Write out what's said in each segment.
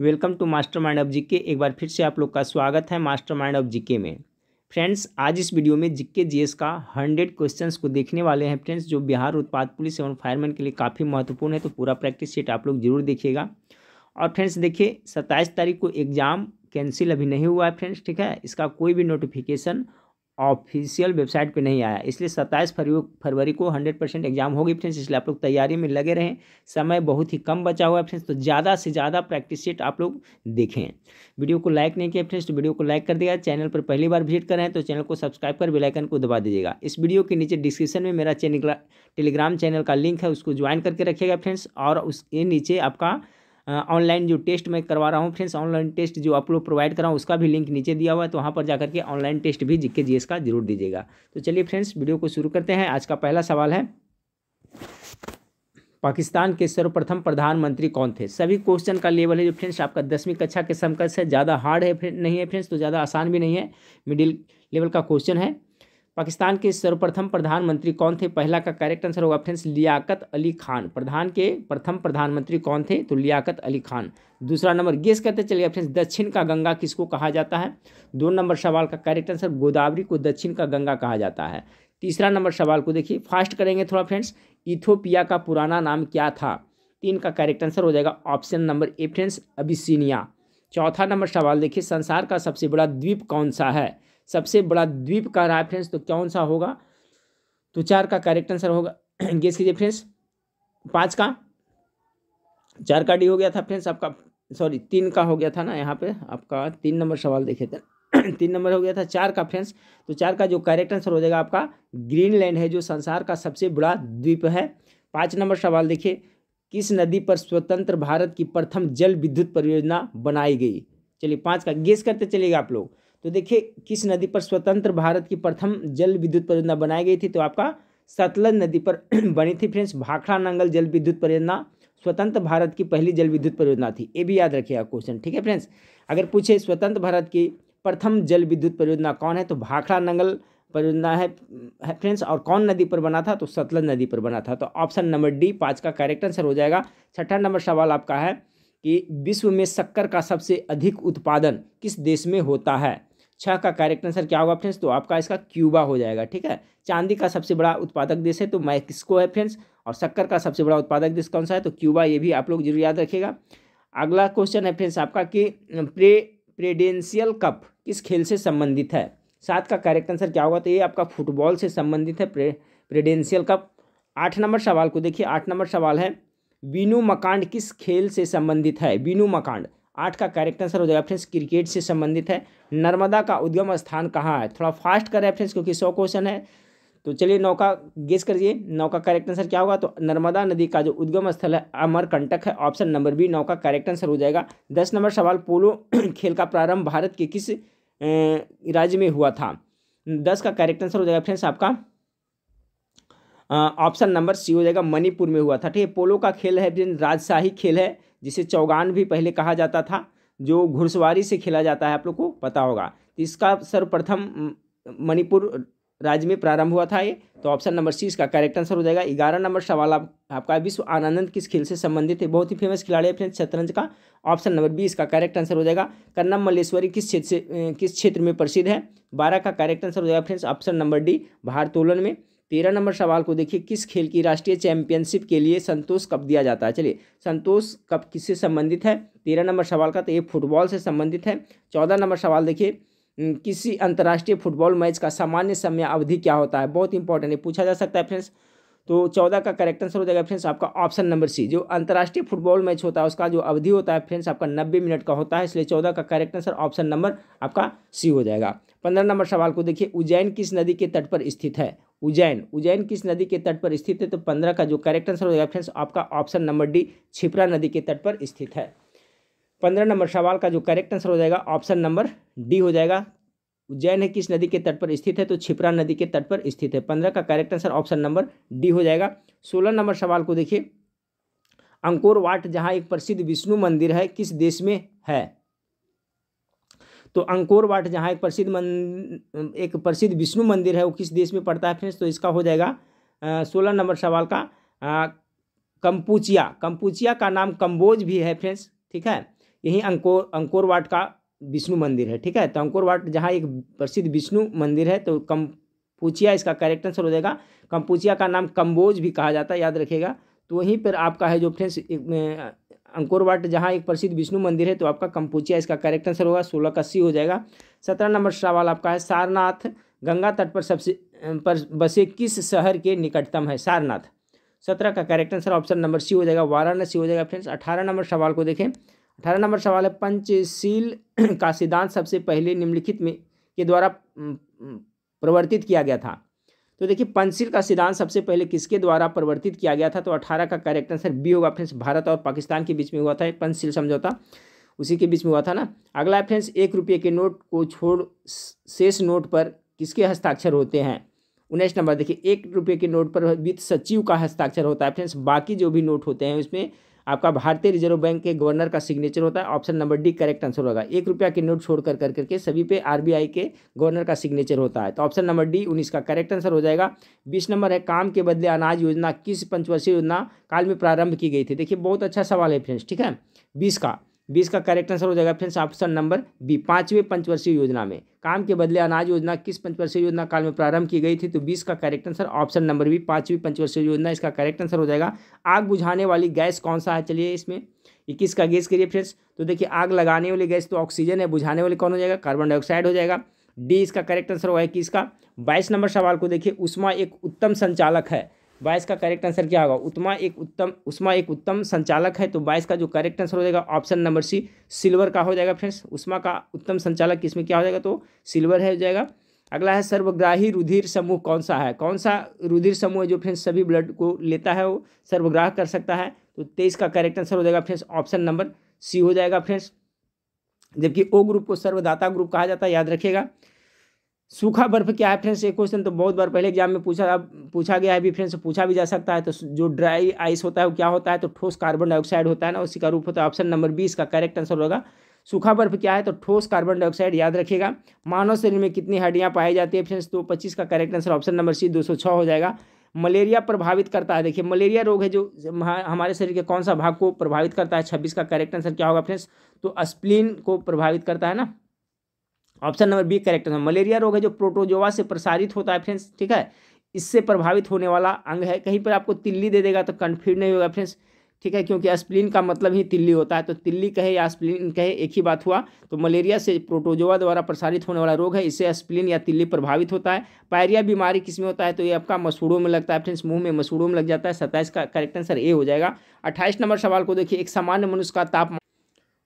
welcome to master mind of GK एक बार फिर से आप लोग का स्वागत है मास्टर माइंड ऑफ जीके में फ्रेंड्स आज इस वीडियो में जीके जीएस का हंड्रेड क्वेश्चंस को देखने वाले हैं फ्रेंड्स जो बिहार उत्पाद पुलिस एवं फायरमैन के लिए काफ़ी महत्वपूर्ण है तो पूरा प्रैक्टिस सेट आप लोग जरूर देखिएगा और फ्रेंड्स देखिए सत्ताईस तारीख को एग्ज़ाम कैंसिल अभी नहीं हुआ है फ्रेंड्स ठीक है इसका कोई भी नोटिफिकेशन ऑफिशियल वेबसाइट पे नहीं आया इसलिए सत्ताईस फरवरी को हंड्रेड परसेंट एग्जाम होगी फ्रेंड्स इसलिए आप लोग तैयारी में लगे रहें समय बहुत ही कम बचा हुआ है फ्रेंड्स तो ज़्यादा से ज़्यादा प्रैक्टिस सेट आप लोग देखें वीडियो को लाइक नहीं किया फ्रेंड्स तो वीडियो को लाइक कर देगा चैनल पर पहली बार विजिट करें तो चैनल को सब्सक्राइब कर बेलाइकन को दबा दीजिएगा इस वीडियो के नीचे डिस्क्रिप्शन में मेरा चैनल टेलीग्राम चैनल का लिंक है उसको ज्वाइन करके रखिएगा फ्रेंड्स और उसके नीचे आपका ऑनलाइन जो टेस्ट मैं करवा रहा हूँ फ्रेंड्स ऑनलाइन टेस्ट जो आप लोग प्रोवाइड कराऊँ उसका भी लिंक नीचे दिया हुआ है तो वहाँ पर जाकर के ऑनलाइन टेस्ट भी जिक्के जी का जरूर दीजिएगा तो चलिए फ्रेंड्स वीडियो को शुरू करते हैं आज का पहला सवाल है पाकिस्तान के सर्वप्रथम प्रधानमंत्री कौन थे सभी क्वेश्चन का लेवल है जो फ्रेंड्स आपका दसवीं कक्षा के समकक्ष है ज़्यादा हार्ड है नहीं है फ्रेंड्स तो ज़्यादा आसान भी नहीं है मिडिल लेवल का क्वेश्चन है पाकिस्तान के सर्वप्रथम प्रधानमंत्री कौन थे पहला का करेक्ट आंसर होगा फ्रेंड्स लियाकत अली खान प्रधान के प्रथम प्रधानमंत्री कौन थे तो लियाकत अली खान दूसरा नंबर गेस करते चलिए फ्रेंड्स दक्षिण का गंगा किसको कहा जाता है दो नंबर सवाल का करेक्ट आंसर गोदावरी को दक्षिण का गंगा कहा जाता है तीसरा नंबर सवाल को देखिए फास्ट करेंगे थोड़ा फ्रेंड्स इथोपिया का पुराना नाम क्या था तीन का करेक्ट आंसर हो जाएगा option number A friends Abyssinia चौथा नंबर सवाल देखिए संसार का सबसे बड़ा द्वीप कौन सा है सबसे बड़ा द्वीप का रहा है फ्रेंड्स तो कौन सा होगा तो चार का करेक्ट आंसर होगा गेस कीजिए फ्रेंड्स पाँच का चार का डी हो गया था फ्रेंड्स आपका सॉरी तीन का हो गया था ना यहाँ पे आपका तीन नंबर सवाल देखे थे तीन नंबर हो गया था चार का फ्रेंड्स तो चार का जो करेक्ट आंसर हो जाएगा आपका ग्रीनलैंड है जो संसार का सबसे बड़ा द्वीप है पाँच नंबर सवाल देखिए किस नदी पर स्वतंत्र भारत की प्रथम जल विद्युत परियोजना बनाई गई चलिए पाँच का गेस करते चलिएगा आप लोग तो देखिए किस नदी पर स्वतंत्र भारत की प्रथम जल विद्युत परियोजना बनाई गई थी तो आपका सतलज नदी पर बनी थी फ्रेंड्स भाखड़ा नंगल जल विद्युत परियोजना स्वतंत्र भारत की पहली जल विद्युत परियोजना थी ये भी याद रखिएगा क्वेश्चन ठीक है फ्रेंड्स अगर पूछे स्वतंत्र भारत की प्रथम जल विद्युत परियोजना कौन है तो भाखड़ा नंगल परियोजना है है फ्रेंड्स और कौन नदी पर बना था तो सतलज नदी पर बना था तो ऑप्शन नंबर डी पाँच का करेक्ट आंसर हो जाएगा छठा नंबर सवाल आपका है कि विश्व में शक्कर का सबसे अधिक उत्पादन किस देश में होता है छः का करेक्ट आंसर क्या होगा फ्रेंड्स तो आपका इसका क्यूबा हो जाएगा ठीक है चांदी का सबसे बड़ा उत्पादक देश है तो मैक्सिको है फ्रेंड्स और शक्कर का सबसे बड़ा उत्पादक देश कौन सा है तो क्यूबा ये भी आप लोग जरूर याद रखिएगा अगला क्वेश्चन है फ्रेंड्स आपका कि प्रे प्रेडेंशियल कप किस खेल से संबंधित है सात का करेक्ट आंसर क्या होगा तो ये आपका फुटबॉल से संबंधित है प्रे प्रेडेंशियल कप आठ नंबर सवाल को देखिए आठ नंबर सवाल है बीनू मकांड किस खेल से संबंधित है बीनू मकांड आठ का करेक्ट आंसर हो जाएगा फ्रेंड्स क्रिकेट से संबंधित है नर्मदा का उद्गम स्थान कहाँ है थोड़ा फास्ट करें फ्रेंड्स क्योंकि सौ क्वेश्चन है तो चलिए नौ का गेस करिए नौ का करेक्ट आंसर क्या होगा तो नर्मदा नदी का जो उद्गम स्थल है अमरकंटक है ऑप्शन नंबर बी नौ का करेक्ट आंसर हो जाएगा दस नंबर सवाल पोलो खेल का प्रारंभ भारत के किस राज्य में हुआ था दस का करेक्ट आंसर हो जाएगा फ्रेंड्स आपका ऑप्शन नंबर सी हो जाएगा मणिपुर में हुआ था ठीक है पोलो का खेल है राजशाही खेल है जिसे चौगान भी पहले कहा जाता था जो घुड़सवारी से खेला जाता है आप लोग को पता होगा तो इसका सर्वप्रथम मणिपुर राज्य में प्रारंभ हुआ था ये तो ऑप्शन नंबर सी इसका करेक्ट आंसर हो जाएगा ग्यारह नंबर सवाल आप, आपका विश्व आनंद किस खेल से संबंधित है बहुत ही फेमस खिलाड़ी है फ्रेंड्स शतरंज का ऑप्शन नंबर बी इसका करेक्ट आंसर हो जाएगा कन्नम मल्लेश्वरी किस क्षेत्र से किस क्षेत्र में प्रसिद्ध है बारह का करेक्ट आंसर हो जाएगा फ्रेंड्स ऑप्शन नंबर डी भारतोलन में तेरह नंबर सवाल को देखिए किस खेल की राष्ट्रीय चैंपियनशिप के लिए संतोष कप दिया जाता है चलिए संतोष कप किससे संबंधित है तेरह नंबर सवाल का तो ये फुटबॉल से संबंधित है चौदह नंबर सवाल देखिए किसी अंतर्राष्ट्रीय फुटबॉल मैच का सामान्य समय अवधि क्या होता है बहुत इंपॉर्टेंट है पूछा जा सकता है फ्रेंड्स तो चौदह का करेक्ट आंसर हो जाएगा फ्रेंड्स आपका ऑप्शन नंबर सी जो अंतर्राष्ट्रीय फुटबॉल मैच होता है उसका जो अवधि होता है फ्रेंड्स आपका नब्बे मिनट का होता है इसलिए चौदह का करेक्ट आंसर ऑप्शन नंबर आपका सी हो जाएगा पंद्रह नंबर सवाल को देखिए उज्जैन किस नदी के तट पर स्थित है उज्जैन उज्जैन किस नदी के तट पर स्थित है तो पंद्रह का जो करेक्ट आंसर होगा फ्रेंड्स आपका ऑप्शन नंबर डी छिपरा नदी के तट पर स्थित है पंद्रह नंबर सवाल का जो करेक्ट आंसर हो जाएगा ऑप्शन नंबर डी हो जाएगा उज्जैन है किस नदी के तट पर स्थित है तो छिपरा नदी के तट पर स्थित है पंद्रह का correct answer option number D हो जाएगा सोलह नंबर सवाल को देखिए अंकोर वाट जहाँ एक प्रसिद्ध विष्णु मंदिर है किस देश में है तो अंकोर वाट जहाँ एक प्रसिद्ध मन एक प्रसिद्ध विष्णु मंदिर है वो किस देश में पड़ता है फ्रेंड्स तो इसका हो जाएगा सोलह नंबर सवाल का आ, कंपूचिया कंपूचिया का नाम कंबोज भी है फ्रेंड्स ठीक है यही अंकोर अंकोर वाट का विष्णु मंदिर है ठीक है तो अंकोर वाट जहाँ एक प्रसिद्ध विष्णु मंदिर है तो कंपूचिया इसका करेक्ट आंसर हो जाएगा कंपूचिया का नाम कंबोज भी कहा जाता है याद रखेगा तो वहीं पर आपका है जो फ्रेंड्स अंकुरवाट जहाँ एक प्रसिद्ध विष्णु मंदिर है तो आपका कंपूचिया इसका करेक्ट आंसर होगा सोलह का सी हो जाएगा सत्रह नंबर सवाल आपका है सारनाथ गंगा तट पर सबसे पर बसे किस शहर के निकटतम है सारनाथ सत्रह का correct answer option number C हो जाएगा वाराणसी हो जाएगा फ्रेंड्स अठारह नंबर सवाल को देखें अठारह नंबर सवाल है पंचशील का सिद्धांत सबसे पहले निम्नलिखित में के द्वारा प्रवर्तित किया गया था तो देखिए पंसिल का सिद्धांत सबसे पहले किसके द्वारा परिवर्तित किया गया था तो अठारह का करेक्ट आंसर बी होगा फ्रेंड्स भारत और पाकिस्तान के बीच में हुआ था पंसिल समझौता उसी के बीच में हुआ था ना अगला है फ्रेंड्स एक रुपये के नोट को छोड़ शेष नोट पर किसके हस्ताक्षर होते हैं उन्नीस नंबर देखिए एक रुपये के नोट पर वित्त सचिव का हस्ताक्षर होता है फ्रेंड्स बाकी जो भी नोट होते हैं उसमें आपका भारतीय रिजर्व बैंक के गवर्नर का सिग्नेचर होता है option number D correct answer होगा एक रुपया के नोट छोड़ कर करके सभी पे आरबीआई के गवर्नर का सिग्नेचर होता है तो ऑप्शन नंबर डी उन्नीस का करेक्ट आंसर हो जाएगा बीस नंबर है काम के बदले अनाज योजना किस पंचवर्षीय योजना काल में प्रारंभ की गई थी देखिए बहुत अच्छा सवाल है फ्रेंड्स ठीक है बीस का बी इसका करेक्ट आंसर हो जाएगा फ्रेंड्स ऑप्शन नंबर बी पांचवें पंचवर्षीय योजना में काम के बदले अनाज योजना किस पंचवर्षीय योजना काल में प्रारंभ की गई थी तो बीस का correct answer option number B पांचवी पंचवर्षीय योजना इसका करेक्ट आंसर हो जाएगा आग बुझाने वाली गैस कौन सा है चलिए इसमें इक्कीस का गैस करिए फ्रेंड्स तो देखिए आग लगाने वाली गैस तो ऑक्सीजन है बुझाने वाली कौन हो जाएगा कार्बन डाइऑक्साइड हो जाएगा डी इसका करेक्ट आंसर होगा इक्कीस का बाईस नंबर सवाल को देखिए उषमा एक उत्तम संचालक है बाईस का करेक्ट आंसर क्या होगा उत्मा एक उत्तम उष्मा एक उत्तम संचालक है तो बाईस का जो करेक्ट आंसर हो जाएगा ऑप्शन नंबर सी सिल्वर का हो जाएगा फ्रेंड्स उष्मा का उत्तम संचालक किसमें क्या हो जाएगा तो सिल्वर है हो जाएगा अगला है सर्वग्राही रुधिर समूह कौन सा है कौन सा रुधिर समूह है जो फ्रेंड्स सभी ब्लड को लेता है वो सर्वग्राह कर सकता है तो तेईस का करेक्ट आंसर हो जाएगा फ्रेंड्स ऑप्शन नंबर सी हो जाएगा फ्रेंड्स जबकि ओ ग्रुप को सर्वदाता ग्रुप कहा जाता है याद रखिएगा सूखा बर्फ क्या है फ्रेंड्स एक क्वेश्चन तो बहुत बार पहले एग्जाम में पूछा पूछा गया है भी फ्रेंड्स पूछा भी जा सकता है तो जो ड्राई आइस होता है वो क्या होता है तो ठोस कार्बन डाइऑक्साइड होता है ना उसी का रूप होता है ऑप्शन नंबर बीस का करेक्ट आंसर होगा सूखा बर्फ क्या है तो ठोस कार्बन डाइऑक्साइड याद रखिएगा मानव शरीर में कितनी हड्डियाँ पाई जाती है फ्रेंड्स तो पच्चीस का correct answer option number C दो हो जाएगा मलेरिया प्रभावित करता है देखिए मलेरिया रोग है जो हमारे शरीर के कौन सा भाग को प्रभावित करता है छब्बीस का करेक्ट आंसर क्या होगा फ्रेंड्स तो स्प्लीन को प्रभावित करता है ना ऑप्शन नंबर बी करेक्ट है मलेरिया रोग है जो प्रोटोजोवा से प्रसारित होता है फ्रेंड्स ठीक है इससे प्रभावित होने वाला अंग है कहीं पर आपको तिल्ली दे देगा तो कन्फ्यूज नहीं होगा फ्रेंड्स ठीक है क्योंकि स्प्लिन का मतलब ही तिल्ली होता है तो तिल्ली कहे या स्प्लिन कहे एक ही बात हुआ तो मलेरिया से प्रोटोजोवा द्वारा प्रसारित होने वाला रोग है इससे स्प्लिन या तिल्ली प्रभावित होता है पायरिया बीमारी किसमें होता है तो ये आपका मसूड़ों में लगता है फ्रेंड्स मुंह में मसूड़ों में लग जाता है सत्ताईस का करेक्ट आंसर ए हो जाएगा अट्ठाईस नंबर सवाल को देखिए एक सामान्य मनुष्य का तापमान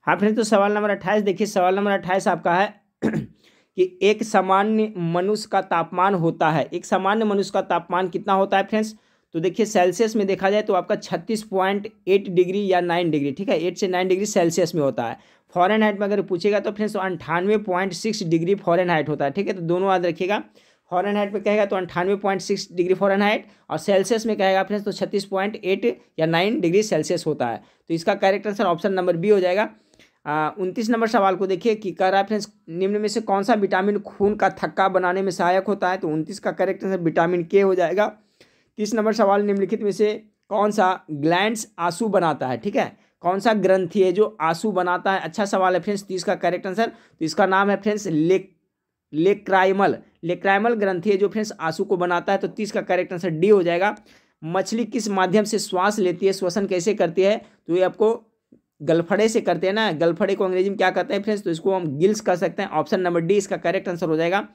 हाँ फ्रेंड्स तो सवाल नंबर अट्ठाईस देखिए सवाल नंबर अट्ठाईस आपका है कि एक सामान्य मनुष्य का तापमान होता है एक सामान्य मनुष्य का तापमान कितना होता है फ्रेंड्स तो देखिए सेल्सियस में देखा जाए तो आपका छत्तीस पॉइंट एट डिग्री या नाइन डिग्री ठीक है एट से नाइन डिग्री सेल्सियस में होता है फॉरन हाइट में अगर पूछेगा तो फ्रेंड्स अंठानवे point six degree Fahrenheit होता है ठीक है तो दोनों याद रखिएगा फॉरन हाइट में कहेगा तो अंठानवे point six degree Fahrenheit और सेल्सियस में कहेगा फ्रेंड्स तो छत्तीस पॉइंट एट या नाइन डिग्री सेल्सियस होता है तो इसका correct answer option number B हो जाएगा उनतीस नंबर सवाल को देखिए कि कह रहा है फ्रेंड्स निम्न में से कौन सा विटामिन खून का थक्का बनाने में सहायक होता है तो उनतीस का करेक्ट आंसर विटामिन के हो जाएगा तीस नंबर सवाल निम्नलिखित में से कौन सा ग्लैंड्स आंसू बनाता है ठीक है कौन सा ग्रंथि है जो आंसू बनाता है अच्छा सवाल है फ्रेंड्स तीस का करेक्ट आंसर तो इसका नाम है फ्रेंड्स लेक लेक्राइमल लेक्राइमल ग्रंथि है जो फ्रेंड्स आंसू को बनाता है तो तीस का करेक्ट आंसर डी हो जाएगा मछली किस माध्यम से श्वास लेती है श्वसन कैसे करती है तो ये आपको गलफड़े से करते हैं ना गलफड़े को अंग्रेजी में क्या कहते हैं फ्रेंड्स तो इसको हम गिल्स कह सकते हैं ऑप्शन नंबर डी इसका करेक्ट आंसर हो जाएगा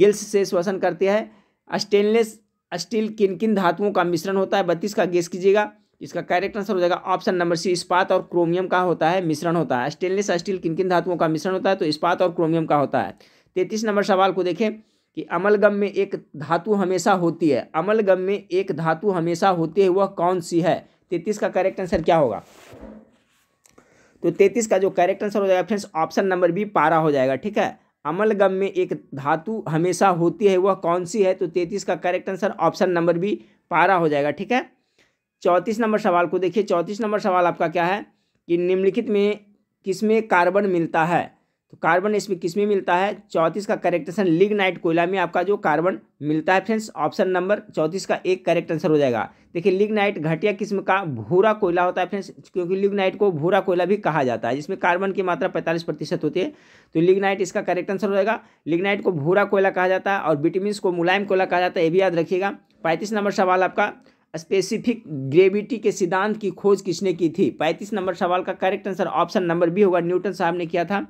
गिल्स से श्वसन करती है स्टेनलेस स्टील किन किन धातुओं का मिश्रण होता है बत्तीस का गेस कीजिएगा इसका करेक्ट आंसर हो जाएगा ऑप्शन नंबर सी इस्पात और क्रोमियम का होता है मिश्रण होता है स्टेनलेस स्टील किन किन धातुओं का मिश्रण होता है तो इस्पात और क्रोमियम का होता है तैतीस नंबर सवाल को देखें कि अमलगम में एक धातु हमेशा होती है अमलगम में एक धातु हमेशा होती है वह कौन सी है तैतीस का करेक्ट आंसर क्या होगा तो तैतीस का जो करेक्ट आंसर हो जाएगा फ्रेंड्स ऑप्शन नंबर बी पारा हो जाएगा ठीक है अमलगम में एक धातु हमेशा होती है वह कौन सी है तो तैतीस का correct answer option number B पारा हो जाएगा ठीक है चौंतीस नंबर सवाल को देखिए चौंतीस नंबर सवाल आपका क्या है कि निम्नलिखित में किसमें कार्बन मिलता है तो कार्बन इसमें किस में मिलता है चौंतीस का करेक्ट आंसर लिग नाइट कोयला में आपका जो कार्बन मिलता है फ्रेंड्स ऑप्शन नंबर चौंतीस का एक करेक्ट आंसर हो जाएगा देखिए लिग नाइट घटिया किस्म का भूरा कोयला होता है फ्रेंड्स क्योंकि लिग नाइट को भूरा कोयला भी कहा जाता है जिसमें कार्बन की मात्रा पैंतालीस प्रतिशत होती है तो लिग नाइट इसका करेक्ट आंसर हो जाएगा लिग नाइट को भूरा कोयला कहा जाता है और विटामिन को मुलायम कोयला कहा जाता है ये भी याद रखिएगा पैंतीस नंबर सवाल आपका स्पेसिफिक ग्रेविटी के सिद्धांत की खोज किसने की थी पैंतीस नंबर सवाल का correct answer option number B होगा न्यूटन साहब ने किया था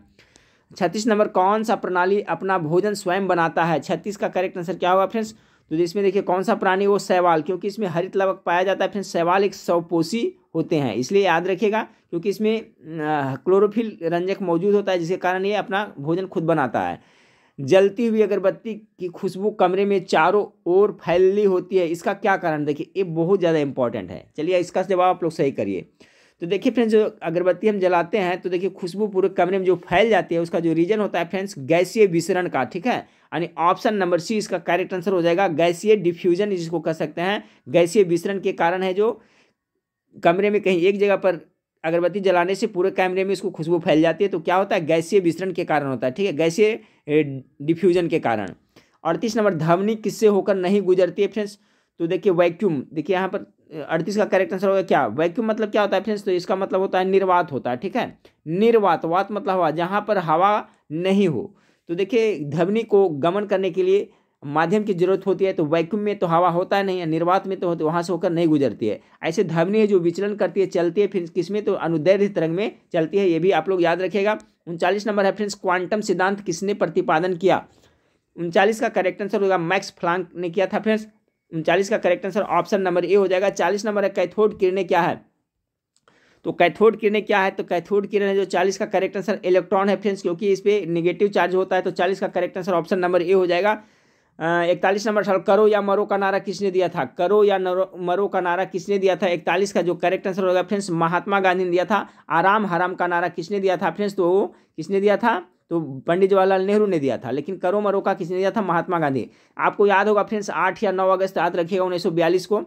छत्तीस नंबर कौन सा प्रणाली अपना भोजन स्वयं बनाता है छत्तीस का करेक्ट आंसर क्या होगा फ्रेंड्स तो इसमें देखिए कौन सा प्राणी वो सैवाल क्योंकि इसमें हरित लवक पाया जाता है फ्रेंड्स सैवाल एक सवपोषी होते हैं इसलिए याद रखिएगा क्योंकि इसमें क्लोरोफिल रंजक मौजूद होता है जिसके कारण ये अपना भोजन खुद बनाता है जलती हुई अगरबत्ती की खुशबू कमरे में चारों ओर फैली होती है इसका क्या कारण देखिए ये बहुत ज़्यादा इंपॉर्टेंट है चलिए इसका जवाब आप लोग सही करिए तो देखिए फ्रेंड्स जो अगरबत्ती हम जलाते हैं तो देखिए खुशबू पूरे कमरे में जो फैल जाती है उसका जो रीजन होता है फ्रेंड्स गैसीय विसरण का ठीक है यानी ऑप्शन नंबर सी इसका करेक्ट आंसर हो जाएगा गैसीय डिफ्यूजन जिसको कह सकते हैं गैसीय विसरण के कारण है जो कमरे में कहीं एक जगह पर अगरबत्ती जलाने से पूरे कैमरे में इसको खुशबू फैल जाती है तो क्या होता है गैसीय विसरण के कारण होता है ठीक है गैसीय डिफ्यूजन के कारण अड़तीस नंबर धवनी किससे होकर नहीं गुजरती है फ्रेंड्स तो देखिए वैक्यूम देखिए यहाँ पर अड़तीस का करेक्ट आंसर होगा क्या वैक्यूम मतलब क्या होता है फ्रेंड्स तो इसका मतलब होता है निर्वात होता है ठीक है निर्वात वात मतलब हवा जहाँ पर हवा नहीं हो तो देखिए ध्वनि को गमन करने के लिए माध्यम की जरूरत होती है तो वैक्यूम में तो हवा होता है नहीं है निर्वात में तो होती वहाँ से होकर नहीं गुजरती है ऐसे ध्वनि है जो विचलन करती है चलती है फिर किसमें तो अनुदैर्ध्य तरंग में चलती है ये भी आप लोग याद रखिएगा उनचालीस नंबर है फ्रेंड्स क्वांटम सिद्धांत किसने प्रतिपादन किया उनचालीस का करेक्ट आंसर होगा मैक्स फ्लांक ने किया था फ्रेंड्स उनचालीस का correct answer option number A हो जाएगा चालीस नंबर है कैथोड किरणें क्या है तो कैथोड किरणें क्या है तो कैथोड किरण है जो चालीस का करेक्ट आंसर इलेक्ट्रॉन है फ्रेंड्स क्योंकि इस पर निगेटिव चार्ज होता है तो चालीस का correct answer option number A हो जाएगा इकतालीस नंबर सवाल करो या मरो का नारा किसने दिया था करो या मरो का नारा किसने दिया था इकतालीस का जो करेक्ट आंसर होगा फ्रेंड्स महात्मा गांधी ने दिया था आराम हराम का नारा किसने दिया था फ्रेंड्स तो किसने दिया था तो पंडित जवाहरलाल नेहरू ने दिया था लेकिन करो मरो का किसने दिया था महात्मा गांधी आपको याद होगा फ्रेंड्स आठ या नौ अगस्त याद रखिएगा उन्नीस को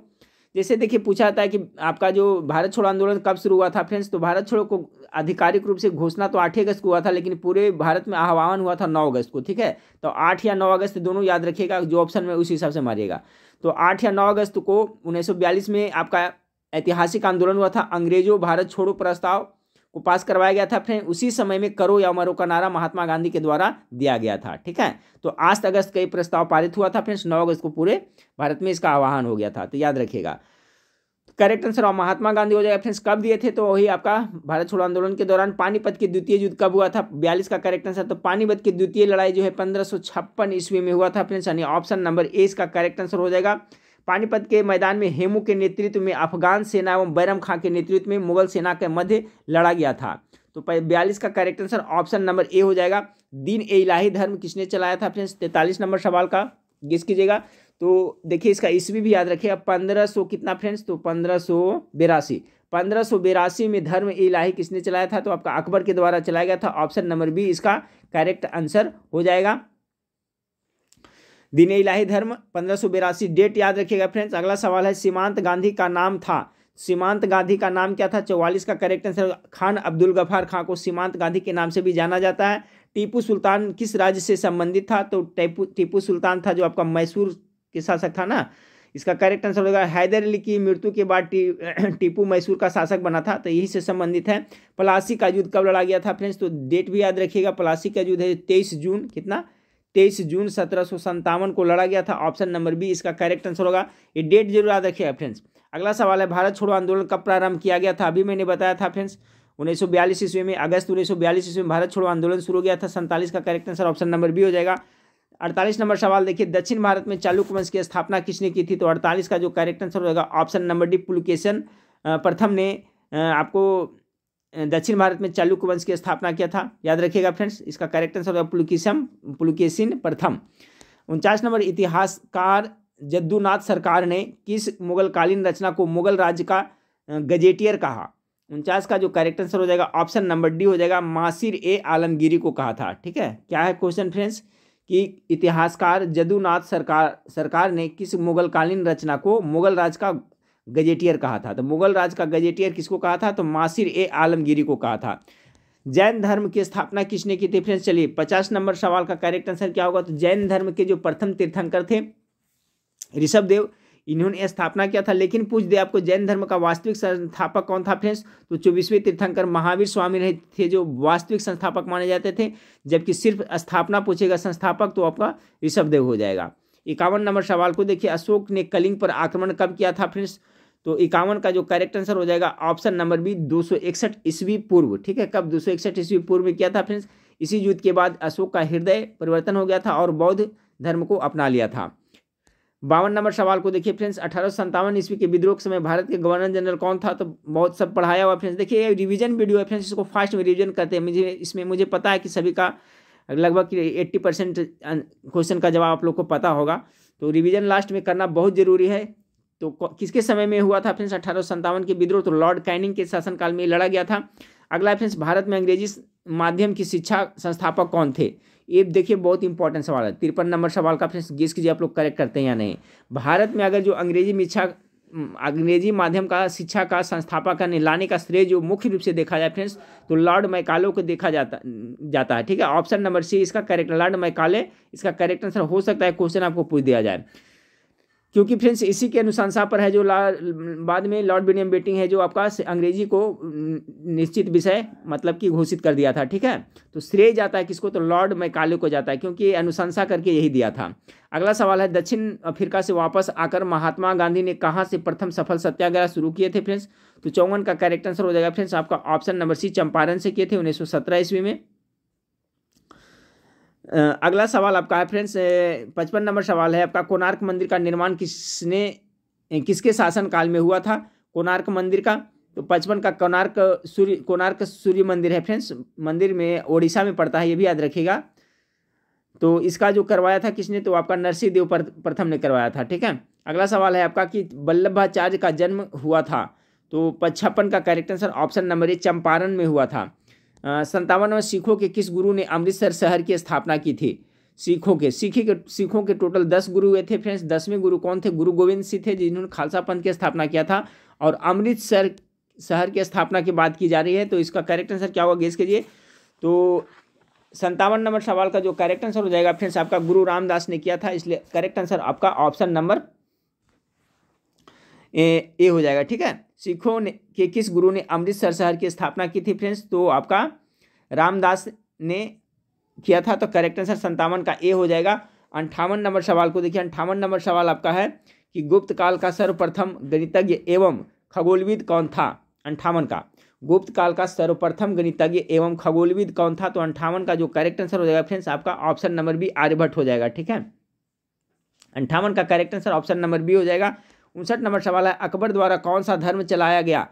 जैसे देखिए पूछा जाता है कि आपका जो भारत छोड़ो आंदोलन कब शुरू हुआ था फ्रेंड्स तो भारत छोड़ो को आधिकारिक रूप से घोषणा तो आठ अगस्त को हुआ था लेकिन पूरे भारत में आह्वान हुआ था नौ अगस्त को ठीक है तो आठ या नौ अगस्त दोनों याद रखिएगा जो ऑप्शन में उस हिसाब से मारिएगा तो आठ या नौ अगस्त को उन्नीस में आपका ऐतिहासिक आंदोलन हुआ था अंग्रेजों भारत छोड़ो प्रस्ताव को पास करवाया गया था फ्रेंड उसी समय में करो या मरो का नारा महात्मा गांधी के द्वारा दिया गया था ठीक है तो आठ अगस्त का ये प्रस्ताव पारित हुआ था फ्रेंड्स नौ अगस्त को पूरे भारत में इसका आह्वान हो गया था तो याद रखिएगा करेक्ट आंसर और महात्मा गांधी हो जाएगा फ्रेंड्स कब दिए थे तो वही आपका भारत छोड़ो आंदोलन के दौरान पानीपत के द्वितीय युद्ध कब हुआ था बयालीस का करेक्ट आंसर तो पानीपत की द्वितीय लड़ाई जो है पंद्रह ईस्वी में हुआ था फ्रेंड्स यानी ऑप्शन नंबर ए इसका करेक्ट आंसर हो जाएगा पानीपत के मैदान में हेमू के नेतृत्व में अफगान सेना एवं बैरम खां के नेतृत्व में मुगल सेना के मध्य लड़ा गया था तो बयालीस का correct answer option number A हो जाएगा दीन ए इलाही धर्म किसने चलाया था फ्रेंड्स तैंतालीस नंबर सवाल का गिस कीजिएगा तो देखिए इसका ईस्वी भी याद रखिए अब पंद्रह सौ कितना फ्रेंड्स तो पंद्रह सौ बेरासी पंद्रह सौ बेरासी में धर्म ए इलाही किसने चलाया था तो आपका अकबर के द्वारा चलाया गया था ऑप्शन नंबर बी इसका करेक्ट आंसर हो जाएगा दिन इलाही धर्म पंद्रह डेट याद रखिएगा फ्रेंड्स अगला सवाल है सीमांत गांधी का नाम था सीमांत गांधी का नाम क्या था चौवालीस का करेक्ट आंसर खान अब्दुल गफार खां को सीमांत गांधी के नाम से भी जाना जाता है टीपू सुल्तान किस राज्य से संबंधित था तो टीपू टीपू सुल्तान था जो आपका मैसूर के शासक था ना इसका करेक्ट आंसर होगा हैदर अली की मृत्यु के बाद टी, टीपू मैसूर का शासक बना था तो यही से संबंधित है पलासी का युद्ध कब लड़ा गया था फ्रेंड्स तो डेट भी याद रखिएगा पलासी का युद्ध है तेईस जून कितना तेईस जून सत्रह को लड़ा गया था ऑप्शन नंबर बी इसका करेक्ट आंसर होगा ये डेट जरूर याद रखिएगा फ्रेंड्स अगला सवाल है भारत छोड़ो आंदोलन कब प्रारंभ किया गया था अभी मैंने बताया था फ्रेंड्स उन्नीस ईस्वी में अगस्त उन्नीस ईस्वी में भारत छोड़ो आंदोलन शुरू गया था सैंतालीस का correct answer option number B हो जाएगा अड़तालीस नंबर सवाल देखिए दक्षिण भारत में चालुक्य वंश की स्थापना किसने की थी तो अड़तालीस का जो करेक्ट आंसर होगा ऑप्शन नंबर डी पुलकेशन प्रथम ने आपको दक्षिण भारत में चालुक्य वंश की स्थापना किया था याद रखिएगा फ्रेंड्स इसका करेक्ट आंसर होगा पुलुकिसम पुलुकेसिन प्रथम उनचास नंबर इतिहासकार जद्दूनाथ सरकार ने किस मुगलकालीन रचना को मुगल राज्य का गजेटियर कहा उनचास का जो करेक्ट आंसर हो जाएगा ऑप्शन नंबर डी हो जाएगा मासिर ए आलमगिरी को कहा था ठीक है क्या है क्वेश्चन फ्रेंड्स कि इतिहासकार जदुनाथ सरकार सरकार ने किस मुगलकालीन रचना को मुगल राज का गजेटियर कहा था तो मुगल राज का गजेटियर किसको कहा था तो मासिर ए आलमगिरी को कहा था जैन धर्म की स्थापना किसने की थी फ्रेंड्स चलिए पचास नंबर सवाल का करेक्ट आंसर क्या होगा तो जैन धर्म के जो प्रथम तीर्थंकर थे ऋषभदेव इन्होंने स्थापना किया था लेकिन पूछ दे आपको जैन धर्म का वास्तविक संस्थापक कौन था फ्रेंड्स तो चौबीसवें तीर्थंकर महावीर स्वामी रहे थे जो वास्तविक संस्थापक माने जाते थे जबकि सिर्फ स्थापना पूछेगा संस्थापक तो आपका ऋषभदेव हो जाएगा इक्यावन नंबर सवाल को देखिए अशोक ने कलिंग पर आक्रमण कब किया था फ्रेंड्स तो इक्यावन का जो करेक्ट आंसर हो जाएगा ऑप्शन नंबर बी दो सौ इकसठ ईस्वी पूर्व ठीक है कब दो सौ इकसठ ईस्वी पूर्व में किया था फ्रेंड्स इसी युद्ध के बाद अशोक का हृदय परिवर्तन हो गया था और बौद्ध धर्म को अपना लिया था बावन नंबर सवाल को देखिए फ्रेंड्स अठारह सौ सत्तावन ईस्वी के विद्रोह के समय भारत के गवर्नर जनरल कौन था तो बहुत सब पढ़ाया हुआ फ्रेंड्स देखिए रिवीजन वीडियो है फ्रेंड्स इसको फास्ट में रिवीजन करते हैं मुझे इसमें मुझे पता है कि सभी का लगभग एट्टी परसेंट क्वेश्चन का जवाब आप लोग को पता होगा तो रिविजन लास्ट में करना बहुत ज़रूरी है तो किसके समय में हुआ था फ्रेंड्स अठारह के विद्रोह तो लॉर्ड कैनिंग के शासनकाल में लड़ा गया था अगला फ्रेंड्स भारत में अंग्रेजी माध्यम की शिक्षा संस्थापक कौन थे ये देखिए बहुत इंपॉर्टेंट सवाल है तिरपन नंबर सवाल का फ्रेंड्स गेस कीजिए आप लोग करेक्ट करते हैं या नहीं भारत में अगर जो अंग्रेजी शिक्षा अंग्रेजी माध्यम का शिक्षा का संस्थापक का लाने का श्रेय जो मुख्य रूप से देखा जाए फ्रेंड्स तो लॉर्ड मैकालो को देखा जाता जाता है ठीक है ऑप्शन नंबर सी इसका करेक्ट लॉर्ड मैकाले इसका करेक्ट आंसर हो सकता है क्वेश्चन आपको पूछ दिया जाए क्योंकि फ्रेंड्स इसी के अनुशंसा पर है जो बाद में लॉर्ड विलियम बेटिंग है जो आपका अंग्रेजी को निश्चित विषय मतलब कि घोषित कर दिया था ठीक है तो श्रेय जाता है किसको तो लॉर्ड मैकाले को जाता है क्योंकि अनुशंसा करके यही दिया था अगला सवाल है दक्षिण अफ्रीका से वापस आकर महात्मा गांधी ने कहाँ से प्रथम सफल सत्याग्रह शुरू किए थे फ्रेंड्स तो चौवन का करेक्ट आंसर हो जाएगा फ्रेंड्स आपका ऑप्शन नंबर सी चंपारण से किए थे उन्नीस ईस्वी में अगला सवाल आपका है फ्रेंड्स पचपन नंबर सवाल है आपका कोणार्क मंदिर का निर्माण किसने किसके शासन काल में हुआ था कोणार्क मंदिर का तो पचपन का कोणार्क सूर्य कोणार्क सूर्य मंदिर है फ्रेंड्स मंदिर में ओडिशा में पड़ता है ये भी याद रखिएगा तो इसका जो करवाया था किसने तो आपका नरसिंह देव प्रथम ने करवाया था ठीक है अगला सवाल है आपका कि वल्लभाचार्य का जन्म हुआ था तो पचपन का correct answer option number A Champaran में हुआ था संतावनवा सिखों के किस गुरु ने अमृतसर शहर की स्थापना की थी सिखों के सिखी के सिखों के टोटल दस गुरु हुए थे फ्रेंड्स दसवें गुरु कौन थे गुरु गोविंद सिंह थे जिन्होंने खालसा पंथ की स्थापना किया था और अमृतसर शहर की स्थापना की बात की जा रही है तो इसका करेक्ट आंसर क्या होगा गेस कीजिए तो संतावन नंबर सवाल का जो करेक्ट आंसर हो जाएगा फ्रेंड्स आपका गुरु रामदास ने किया था इसलिए करेक्ट आंसर आपका ऑप्शन नंबर ए हो जाएगा ठीक है सिखों ने के किस गुरु ने अमृतसर शहर की स्थापना की थी फ्रेंड्स तो आपका रामदास ने किया था तो करेक्ट आंसर संतावन का ए हो जाएगा अंठावन नंबर सवाल को देखिए अंठावन नंबर सवाल आपका है कि गुप्त काल का सर्वप्रथम गणितज्ञ एवं खगोलविद कौन था अंठावन का गुप्त काल का सर्वप्रथम गणितज्ञ एवं खगोलविद कौन था तो अंठावन का जो करेक्ट आंसर हो जाएगा फ्रेंड्स आपका ऑप्शन नंबर बी आर्यभट्ट हो जाएगा ठीक है अंठावन का correct answer option number B हो जाएगा उनसठ नंबर सवाल है अकबर द्वारा कौन सा धर्म चलाया गया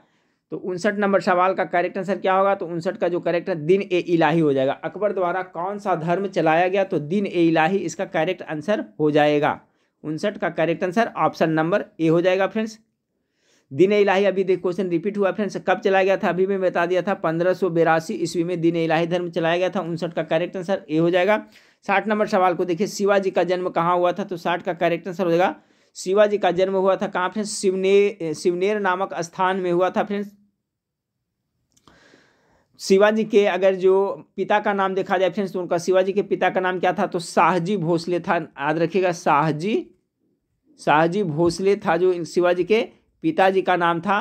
तो उनसठ नंबर सवाल का करेक्ट आंसर क्या होगा तो उनसठ का जो करेक्ट है दिन ए इलाही हो जाएगा अकबर द्वारा कौन सा धर्म चलाया गया तो दिन ए इलाही इसका करेक्ट आंसर हो जाएगा उनसठ का correct answer option number A हो जाएगा फ्रेंड्स दिन इलाही अभी देख क्वेश्चन रिपीट हुआ फ्रेंड्स कब चलाया गया था अभी मैं बता दिया था पंद्रह सौ बेरासी ईस्वी में दिन इलाही धर्म चलाया गया था उनसठ का करेक्ट आंसर ए हो जाएगा साठ नंबर सवाल को देखिए शिवाजी का जन्म कहाँ हुआ था तो साठ का करेक्ट आंसर हो जाएगा शिवाजी का जन्म हुआ था कहाँ फ्रेंड्स शिवनेर शिवनेर नामक स्थान में हुआ था फ्रेंड्स शिवाजी के अगर जो पिता का नाम देखा जाए फ्रेंड्स तो उनका शिवाजी के पिता का नाम क्या था तो शाहजी भोसले था याद रखिएगा शाहजी शाहजी भोसले था जो शिवाजी के पिताजी का नाम था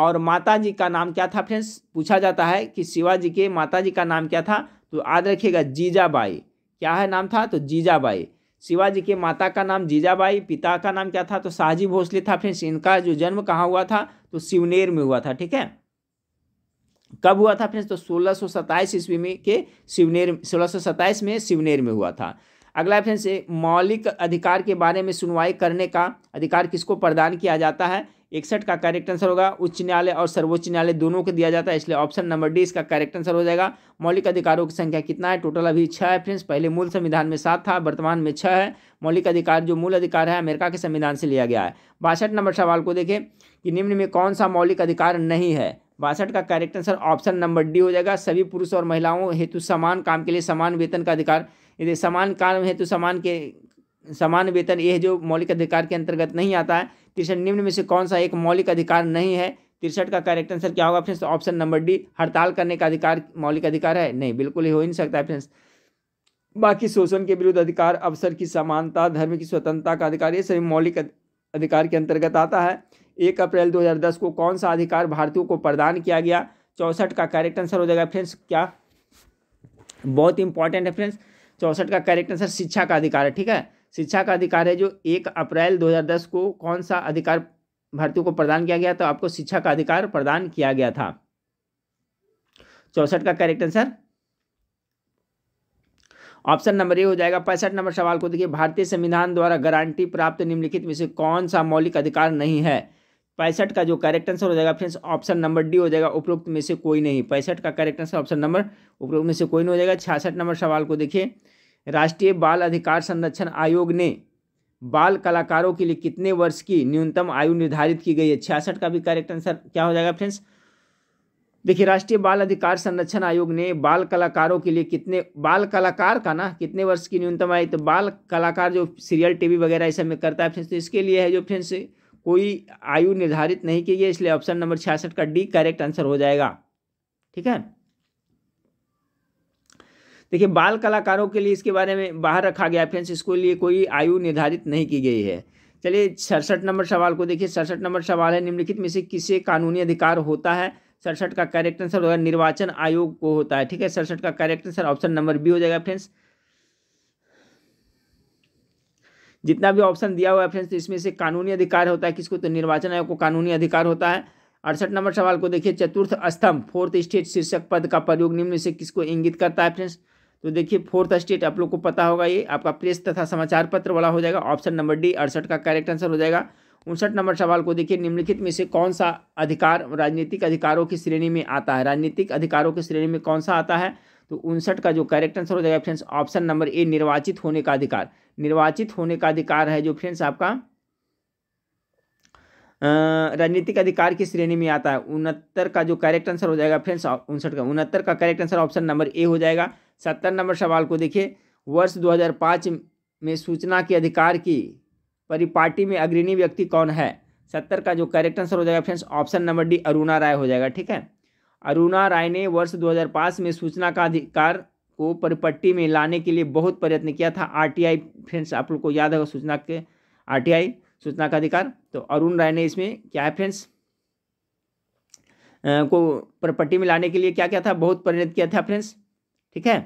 और माताजी का नाम क्या था फ्रेंड्स पूछा जाता है कि शिवाजी के माताजी का नाम क्या था तो याद रखिएगा जीजाबाई क्या है नाम था तो जीजाबाई शिवाजी के माता का नाम जीजाबाई पिता का नाम क्या था तो शाहजी भोसले था फ्रेंड्स इनका जो जन्म कहाँ हुआ था तो शिवनेर में हुआ था ठीक है कब हुआ था फ्रेंड्स तो सोलह ईस्वी में के शिवनेर सोलह में शिवनेर में हुआ था अगला फ्रेंड्स मौलिक अधिकार के बारे में सुनवाई करने का अधिकार किसको प्रदान किया जाता है इकसठ का करेक्ट आंसर होगा उच्च न्यायालय और सर्वोच्च न्यायालय दोनों को दिया जाता है इसलिए ऑप्शन नंबर डी इसका करेक्ट आंसर हो जाएगा मौलिक अधिकारों की संख्या कितना है टोटल अभी छः है फ्रेंड्स पहले मूल संविधान में सात था वर्तमान में छः है मौलिक अधिकार जो मूल अधिकार है अमेरिका के संविधान से लिया गया है बासठ नंबर सवाल को देखें कि निम्न में कौन सा मौलिक अधिकार नहीं है बासठ का correct answer option number D हो जाएगा सभी पुरुष और महिलाओं हेतु समान काम के लिए समान वेतन का अधिकार यदि समान काम हेतु समान के समान वेतन यह जो मौलिक अधिकार के अंतर्गत नहीं आता है तिरसठ निम्न में से कौन सा एक मौलिक अधिकार नहीं है तिरसठ का करेक्ट आंसर क्या होगा फ्रेंड्स ऑप्शन नंबर डी हड़ताल करने का अधिकार मौलिक अधिकार है नहीं बिल्कुल ही हो ही नहीं सकता है फ्रेंड्स बाकी शोषण के विरुद्ध अधिकार अवसर की समानता धर्म की स्वतंत्रता का अधिकार ये सभी मौलिक अधिकार के अंतर्गत आता है एक अप्रैल 2010 को कौन सा अधिकार भारतीयों को प्रदान किया गया चौंसठ का करेक्ट आंसर हो जाएगा फ्रेंड्स क्या बहुत इंपॉर्टेंट है फ्रेंड्स चौंसठ का करेक्ट आंसर शिक्षा का अधिकार है ठीक है शिक्षा का अधिकार है जो एक अप्रैल 2010 को कौन सा अधिकार भारतीयों को प्रदान किया गया तो आपको शिक्षा का अधिकार प्रदान किया गया था चौसठ का correct answer option number A हो जाएगा पैंसठ नंबर सवाल को देखिए भारतीय संविधान द्वारा गारंटी प्राप्त निम्नलिखित में से कौन सा मौलिक अधिकार नहीं है पैंसठ का जो करेक्ट आंसर हो जाएगा फ्रेंड्स ऑप्शन नंबर डी हो जाएगा उपरोक्त में से कोई नहीं पैंसठ का करेक्ट आंसर ऑप्शन नंबर उपरोक्त में से कोई नहीं हो जाएगा छियासठ नंबर सवाल को देखिए राष्ट्रीय बाल अधिकार संरक्षण आयोग ने बाल कलाकारों के लिए कितने वर्ष की न्यूनतम आयु निर्धारित की गई है छियासठ का भी करेक्ट आंसर क्या हो जाएगा फ्रेंड्स देखिए राष्ट्रीय बाल अधिकार संरक्षण आयोग ने बाल कलाकारों के लिए कितने बाल कलाकार का ना कितने वर्ष की न्यूनतम आयु तो बाल कलाकार जो सीरियल टीवी वगैरह ये सब में करता है फ्रेंड्स तो इसके लिए है जो फ्रेंड्स कोई आयु निर्धारित नहीं की गई इसलिए ऑप्शन नंबर छियासठ का डी करेक्ट आंसर हो जाएगा ठीक है देखिए बाल कलाकारों के लिए इसके बारे में बाहर रखा गया फ्रेंड्स इसके लिए कोई आयु निर्धारित नहीं की गई है चलिए सड़सठ नंबर सवाल को देखिए सड़सठ नंबर सवाल है निम्नलिखित में से किसे कानूनी अधिकार होता है सड़सठ का करेक्ट आंसर होगा निर्वाचन आयोग को होता है ठीक है सड़सठ का correct answer option number B हो जाएगा फ्रेंड्स जितना भी ऑप्शन दिया हुआ है फ्रेंड्स तो इसमें से कानूनी अधिकार होता है किसको तो निर्वाचन आयोग को कानूनी अधिकार होता है अड़सठ नंबर सवाल को देखिए चतुर्थ स्तंभ फोर्थ स्टेट शीर्षक पद का प्रयोग निम्न से किसको इंगित करता है फ्रेंड्स तो देखिए फोर्थ स्टेट आप लोग को पता होगा ये आपका प्रेस तथा समाचार पत्र वाला हो जाएगा ऑप्शन नंबर डी अड़सठ का करेक्ट आंसर हो जाएगा उनसठ नंबर सवाल को देखिए निम्नलिखित में से कौन सा अधिकार राजनीतिक अधिकारों की श्रेणी में आता है राजनीतिक अधिकारों की श्रेणी में कौन सा आता है तो उनसठ का जो करेक्ट आंसर हो जाएगा फ्रेंड्स ऑप्शन नंबर ए निर्वाचित होने का अधिकार निर्वाचित होने का अधिकार है जो फ्रेंड्स आपका राजनीतिक अधिकार की श्रेणी में आता है उनहत्तर का जो करेक्ट आंसर हो जाएगा फ्रेंड्स उनसठ का उनहत्तर का correct answer option number A हो जाएगा सत्तर नंबर सवाल को देखिए वर्ष 2005 में सूचना के अधिकार की परिपाटी में अग्रणी व्यक्ति कौन है सत्तर का जो करेक्ट आंसर हो जाएगा friends option number D Aruna Roy हो जाएगा ठीक है अरुणा राय ने वर्ष 2005 में सूचना का अधिकार को परिपट्टी में लाने के लिए बहुत प्रयत्न किया था आरटीआई फ्रेंड्स आप लोग को याद होगा सूचना के आरटीआई सूचना का अधिकार तो अरुण राय ने इसमें क्या है फ्रेंड्स को प्रपट्टी में लाने के लिए क्या क्या था बहुत प्रयत्न किया था फ्रेंड्स ठीक है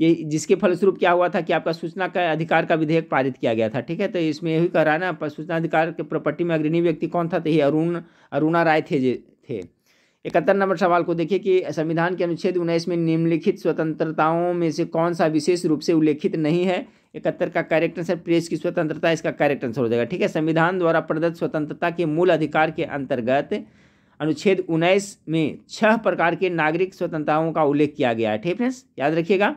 ये जिसके फलस्वरूप क्या हुआ था कि आपका सूचना का अधिकार का विधेयक पारित किया गया था ठीक है तो इसमें यही कह रहा है ना सूचना अधिकार के प्रॉपर्टी में अग्रणी व्यक्ति कौन था तो ये अरुण अरुणा राय थे थे इकहत्तर नंबर सवाल को देखिए कि संविधान के अनुच्छेद उन्नीस में निम्नलिखित स्वतंत्रताओं में से कौन सा विशेष रूप से उल्लेखित नहीं है इकहत्तर का करेक्ट आंसर प्रेस की स्वतंत्रता इसका करेक्ट आंसर हो जाएगा ठीक है संविधान द्वारा प्रदत्त स्वतंत्रता के मूल अधिकार के अंतर्गत अनुच्छेद उन्नीस में छह प्रकार के नागरिक स्वतंत्रताओं का उल्लेख किया गया है ठीक फ्रेंड्स याद रखिएगा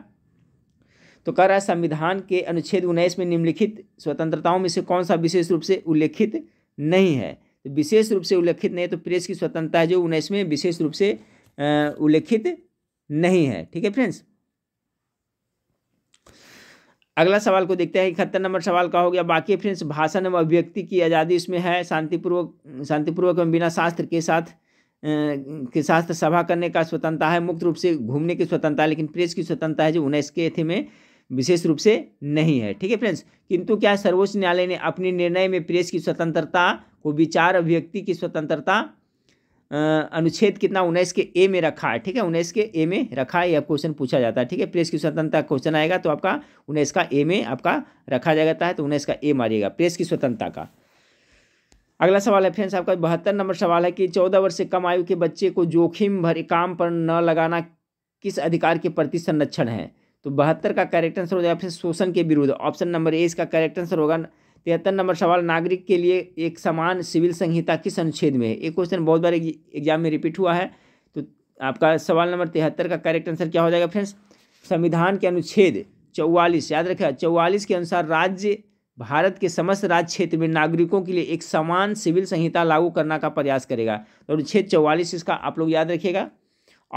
तो कह रहा है संविधान के अनुच्छेद उन्नीस में निम्नलिखित स्वतंत्रताओं में से कौन सा विशेष रूप से उल्लेखित नहीं है तो विशेष रूप से उल्लेखित नहीं है तो प्रेस की स्वतंत्रता है जो उन्नीस में विशेष रूप से उल्लेखित नहीं है ठीक है फ्रेंड्स अगला सवाल को देखते हैं इकहत्तर नंबर सवाल का हो गया बाकी फ्रेंड्स भाषण एवं अभिव्यक्ति की आज़ादी इसमें है शांतिपूर्वक शांतिपूर्वक एवं बिना शास्त्र के साथ के शास्त्र सभा करने का स्वतंत्रता है मुक्त रूप से घूमने की स्वतंत्रता है लेकिन प्रेस की स्वतंत्रता है जो उन्हें एथे में विशेष रूप से नहीं है ठीक है फ्रेंड्स किंतु क्या सर्वोच्च न्यायालय ने अपने निर्णय में प्रेस की स्वतंत्रता को विचार अभिव्यक्ति की स्वतंत्रता अनुच्छेद कितना उन्नीस के ए में रखा है ठीक है उन्नीस के ए में रखा है यह क्वेश्चन पूछा जाता है ठीक है प्रेस की स्वतंत्रता क्वेश्चन आएगा तो आपका उन्नीस का ए में आपका रखा जाता है तो, तो उन्नीस का ए मारिएगा प्रेस की स्वतंत्रता का अगला सवाल है फ्रेंड्स आपका बहत्तर नंबर सवाल है कि चौदह वर्ष से कम आयु के बच्चे को जोखिम भरे काम पर न लगाना किस अधिकार के प्रति संरक्षण है तो बहत्तर का करेक्ट आंसर हो जाएगा फिर शोषण के विरुद्ध ऑप्शन नंबर ए इसका करेक्ट आंसर होगा तिहत्तर नंबर सवाल नागरिक के लिए एक समान सिविल संहिता किस अनुच्छेद में है एक क्वेश्चन बहुत बार एग्जाम में रिपीट हुआ है तो आपका सवाल नंबर तिहत्तर का करेक्ट आंसर क्या हो जाएगा फ्रेंड्स संविधान के अनुच्छेद चौवालीस याद रखें चौवालीस के अनुसार राज्य भारत के समस्त राज्य क्षेत्र में नागरिकों के लिए एक समान सिविल संहिता लागू करना का प्रयास करेगा तो अनुच्छेद चौवालीस इसका आप लोग याद रखिएगा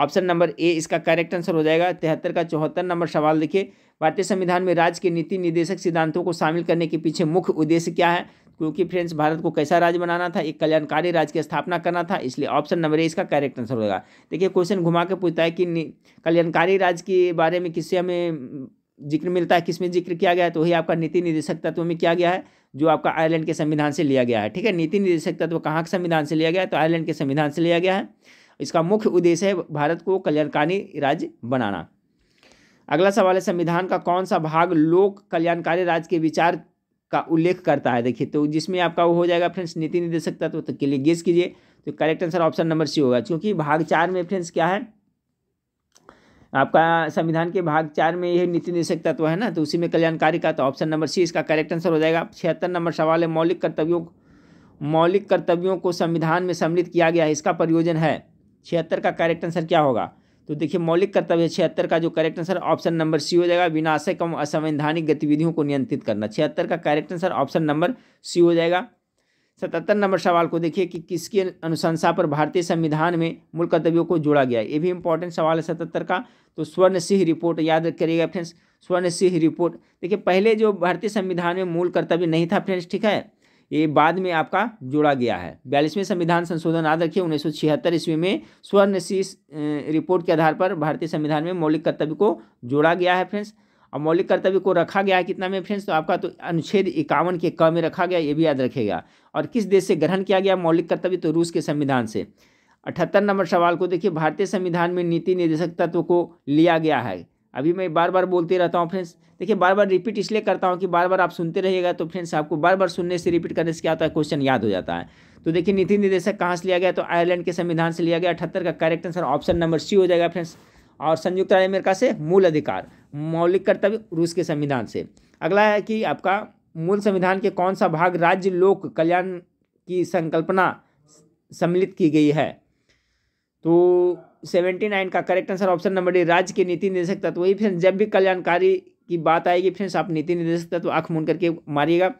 ऑप्शन नंबर ए इसका करेक्ट आंसर हो जाएगा तिहत्तर का चौहत्तर नंबर सवाल देखिए भारतीय संविधान में राज्य के नीति निर्देशक सिद्धांतों को शामिल करने के पीछे मुख्य उद्देश्य क्या है क्योंकि फ्रेंड्स भारत को कैसा राज्य बनाना था एक कल्याणकारी राज्य की स्थापना करना था इसलिए ऑप्शन नंबर ए इसका करेक्ट आंसर होगा देखिए क्वेश्चन घुमा के पूछता है कि कल्याणकारी राज्य के बारे में किससे हमें हम्म, जिक्र मिलता है किसमें जिक्र किया गया है तो वही आपका नीति निदेशक तत्व में किया गया है जो आपका आयरलैंड के संविधान से लिया गया है ठीक है नीति निदेशक तत्व कहाँ के संविधान से लिया गया है तो आयरलैंड के संविधान से लिया गया है इसका मुख्य उद्देश्य है भारत को कल्याणकारी राज्य बनाना अगला सवाल है संविधान का कौन सा भाग लोक कल्याणकारी राज्य के विचार का उल्लेख करता है देखिए तो जिसमें आपका वो हो जाएगा फ्रेंड्स नीति निदेशक तत्व तो के लिए गेस कीजिए तो correct answer option number C होगा क्योंकि भाग चार में फ्रेंड्स क्या है आपका संविधान के भाग चार में यह नीति निदेशक तत्व है ना तो उसी में कल्याणकारी का तो ऑप्शन नंबर सी इसका करेक्ट आंसर हो जाएगा छिहत्तर नंबर सवाल है मौलिक कर्तव्यों मौलिक कर्तव्यों को संविधान में सम्मिलित किया गया है इसका प्रयोजन है छिहत्तर का करेक्ट आंसर क्या होगा तो देखिए मौलिक कर्तव्य छिहत्तर का जो correct answer option number C हो जाएगा विनाशक एवं असंवैधानिक गतिविधियों को नियंत्रित करना छिहत्तर का correct answer option number C हो जाएगा सतहत्तर नंबर सवाल को देखिए कि किसकी अनुशंसा पर भारतीय संविधान में मूल कर्तव्यों को जोड़ा गया ये भी इंपॉर्टेंट सवाल है सतहत्तर का तो स्वर्ण सिंह रिपोर्ट याद करिएगा फ्रेंड्स स्वर्ण सिंह रिपोर्ट देखिए पहले जो भारतीय संविधान में मूल कर्तव्य नहीं था फ्रेंड्स ठीक है ये बाद में आपका जोड़ा गया है बयालीसवें संविधान संशोधन याद रखिए उन्नीस सौ छिहत्तर ईस्वी में स्वर्ण शीर्ष रिपोर्ट के आधार पर भारतीय संविधान में मौलिक कर्तव्य को जोड़ा गया है फ्रेंड्स और मौलिक कर्तव्य को रखा गया है कितना में फ्रेंड्स तो आपका तो अनुच्छेद इक्यावन के क में रखा गया ये भी याद रखेगा और किस देश से ग्रहण किया गया मौलिक कर्तव्य तो रूस के संविधान से अठहत्तर नंबर सवाल को देखिए भारतीय संविधान में नीति निर्देशक तत्व को लिया गया है अभी मैं बार बार बोलते रहता हूँ फ्रेंड्स देखिए बार बार रिपीट इसलिए करता हूँ कि बार बार आप सुनते रहिएगा तो फ्रेंड्स आपको बार बार सुनने से रिपीट करने से क्या होता है क्वेश्चन याद हो जाता है तो देखिए नीति निर्देशक कहाँ से लिया गया तो आयरलैंड के संविधान से लिया गया अठहत्तर का correct answer option number C हो जाएगा फ्रेंड्स और संयुक्त राज्य अमेरिका से मूल अधिकार मौलिक कर्तव्य रूस के संविधान से अगला है कि आपका मूल संविधान के कौन सा भाग राज्य लोक कल्याण की संकल्पना सम्मिलित की गई है तो सेवेंटी नाइन का correct answer option number D राज्य की नीति निर्देशक तत्व ही फिर जब भी कल्याणकारी की बात आएगी फ्रेंड्स आप नीति निर्देश तत्व आँख मुन मून करके मारिएगा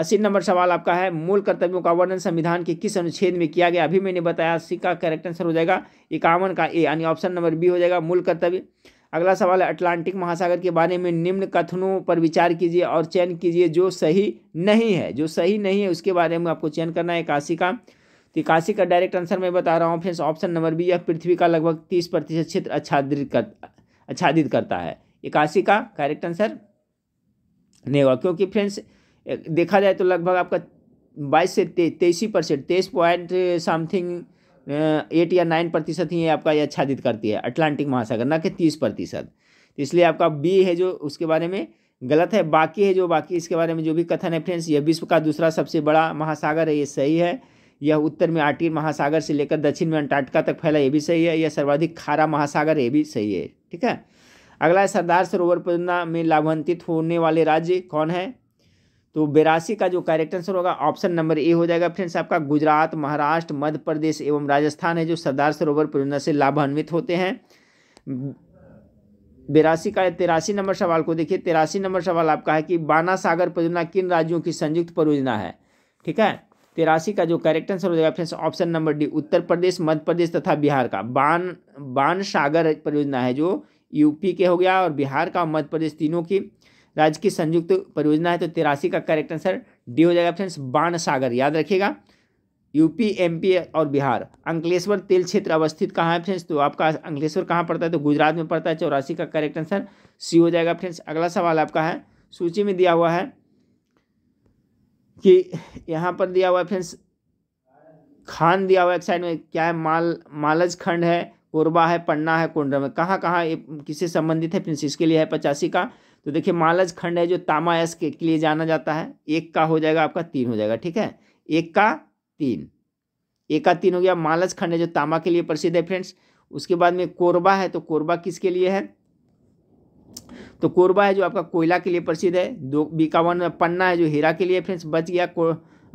अस्सी नंबर सवाल आपका है मूल कर्तव्यों का वर्णन संविधान के किस अनुच्छेद में किया गया अभी मैंने बताया अस्सी का करेक्ट आंसर हो जाएगा इक्यावन का ए यानी ऑप्शन नंबर बी हो जाएगा मूल कर्तव्य अगला सवाल है अटलांटिक महासागर के बारे में निम्न कथनों पर विचार कीजिए और चयन कीजिए जो सही नहीं है जो सही नहीं है उसके बारे में आपको चयन करना है इक्यासी का तो इक्यासी का डायरेक्ट आंसर मैं बता रहा हूँ फ्रेंड्स ऑप्शन नंबर बी यह पृथ्वी का लगभग तीस प्रतिशत क्षेत्र आच्छादित कर आच्छादित करता है इक्यासी का करेक्ट आंसर नहीं होगा क्योंकि फ्रेंड्स देखा जाए तो लगभग आपका बाईस से तेईस परसेंट तेईस पॉइंट समथिंग एट या नाइन प्रतिशत ही आपका यह आच्छादित करती है अटलांटिक महासागर ना कि तीस प्रतिशत तो इसलिए आपका बी है जो उसके बारे में गलत है बाकी है जो बाकी इसके बारे में जो भी कथन है फ्रेंड्स यह विश्व का दूसरा सबसे बड़ा महासागर है ये सही है यह उत्तर में आर्टिक महासागर से लेकर दक्षिण में अंटार्कटिका तक फैला ये भी सही है यह सर्वाधिक खारा महासागर ये भी सही है ठीक है अगला है सरदार सरोवर परियोजना में लाभान्वित होने वाले राज्य कौन है तो बेरासी का जो करेक्ट आंसर होगा ऑप्शन नंबर ए हो जाएगा फ्रेंड्स आपका गुजरात महाराष्ट्र मध्य प्रदेश एवं राजस्थान है जो सरदार सरोवर परियोजना से लाभान्वित होते हैं बेरासी का तिरासी नंबर सवाल को देखिए तिरासी नंबर सवाल आपका है कि बाना सागर परियोजना किन राज्यों की संयुक्त परियोजना है ठीक है तिरासी का जो करेक्ट आंसर हो जाएगा friends option number D Uttar Pradesh Madhya Pradesh तथा बिहार का बान बान सागर परियोजना है जो यूपी के हो गया और बिहार का मध्य प्रदेश तीनों की राज्य की संयुक्त परियोजना है तो तिरासी का करेक्ट आंसर डी हो जाएगा फ्रेंड्स बाण सागर याद रखिएगा यूपी एमपी और बिहार अंकलेश्वर तेल क्षेत्र अवस्थित कहाँ है फ्रेंड्स तो आपका अंकलेश्वर कहाँ पड़ता है तो गुजरात में पड़ता है चौरासी का करेक्ट आंसर सी हो जाएगा फ्रेंड्स अगला सवाल आपका है सूची में दिया हुआ है कि यहाँ पर दिया हुआ है फ्रेंड्स खान दिया हुआ है एक साइड में क्या है माल मालज खंड है कोरबा है पन्ना है कुंडा में कहाँ कहाँ किससे संबंधित है प्रिंसिस के लिए है पचासी का तो देखिए मालज खंड है जो तामायस के, के लिए जाना जाता है एक का हो जाएगा आपका तीन हो जाएगा ठीक है एक का तीन एक का तीन हो गया मालज खंड है जो तामा के लिए प्रसिद्ध है फ्रेंड्स उसके बाद में कोरबा है तो कोरबा किसके लिए है तो कोरबा है जो आपका कोयला के लिए प्रसिद्ध है दो बीकावन में पन्ना है जो हीरा के लिए फ्रेंड्स बच गया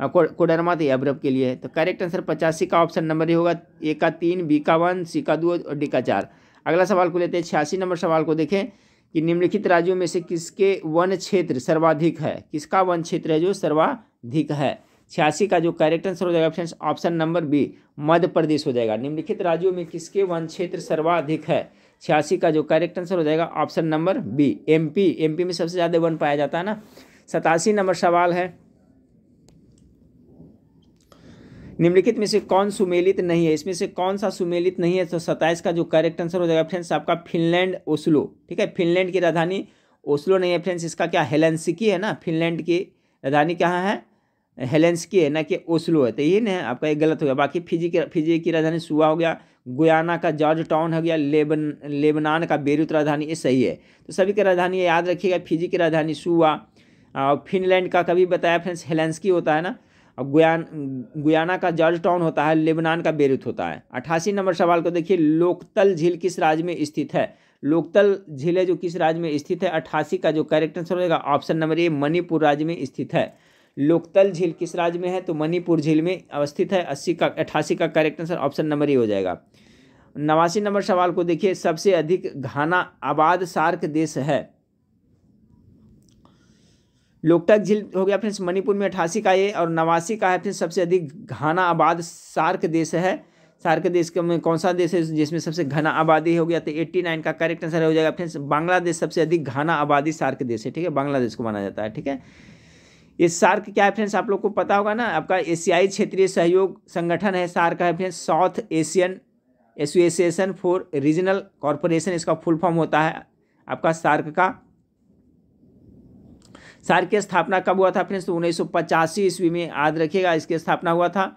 हाँ, कोडरमा तो एब्रब के लिए है तो करेक्ट आंसर पचासी का ऑप्शन नंबर ही होगा ए का तीन बी का वन सी का दो और डी का चार अगला सवाल को लेते हैं छियासी नंबर सवाल को देखें कि निम्नलिखित राज्यों में से किसके वन क्षेत्र सर्वाधिक है किसका वन क्षेत्र है जो सर्वाधिक है छियासी का जो करेक्ट आंसर हो जाएगा option option number B Madhya Pradesh हो जाएगा निम्नलिखित राज्यों में किसके वन क्षेत्र सर्वाधिक है छियासी का जो करेक्ट आंसर हो जाएगा option number B MP MP में सबसे ज़्यादा वन पाया जाता है ना सतासी नंबर सवाल है निम्नलिखित में से कौन सुमेलित नहीं है इसमें से कौन सा सुमेलित नहीं है तो सत्ताईस का जो करेक्ट आंसर हो जाएगा फ्रेंड्स आपका फिनलैंड ओस्लो ठीक है फिनलैंड की राजधानी ओस्लो नहीं है फ्रेंड्स इसका क्या हेलेंसिकी है ना फिनलैंड की राजधानी कहाँ है हेलेंसकी है ना कि ओस्लो है तो ये ना आपका ये गलत हो गया बाकी फिजी की फिजी की राजधानी सुआ हो गया गुयाना का जॉर्ज टाउन हो गया लेबन लेबनान का बेरुत राजधानी ये सही है तो सभी की राजधानी याद रखिएगा फिजी की राजधानी सुआ और फिनलैंड का कभी बताया फ्रेंड्स हेलेंसकी होता है ना और गुयान गुयाना का जॉर्ज टाउन होता है लेबनान का बेरुत होता है अट्ठासी नंबर सवाल को देखिए लोकतल झील किस राज्य में स्थित है लोकतल झीलें जो किस राज्य में स्थित है अट्ठासी का जो करेक्ट आंसर होगा ऑप्शन नंबर ए मणिपुर राज्य में स्थित है लोकतल झील किस राज्य में है तो मणिपुर झील में अवस्थित है अस्सी का अट्ठासी का correct answer option number A हो जाएगा नवासी नंबर सवाल को देखिए सबसे अधिक घाना आबाद सार्क देश है लोकटक झील हो गया फ्रेंड्स मणिपुर में अठासी का ये और नवासी का है फ्रेंड्स सबसे अधिक घना आबाद सार्क देश है सार्क देश के में कौन सा देश है जिसमें सबसे घना आबादी हो गया तो 89 का करेक्ट आंसर हो जाएगा फ्रेंड्स बांग्लादेश सबसे अधिक घना आबादी सार्क देश है ठीक है बांग्लादेश को माना जाता है ठीक है ये सार्क क्या है फ्रेंड्स आप लोग को पता होगा ना आपका एशियाई क्षेत्रीय सहयोग संगठन है सार्क है friends South Asian Association for Regional Corporation इसका फुल फॉर्म होता है आपका सार्क का सार की स्थापना कब हुआ था फ्रेंड्स तो उन्नीस ईस्वी में याद रखिएगा इसकी स्थापना हुआ था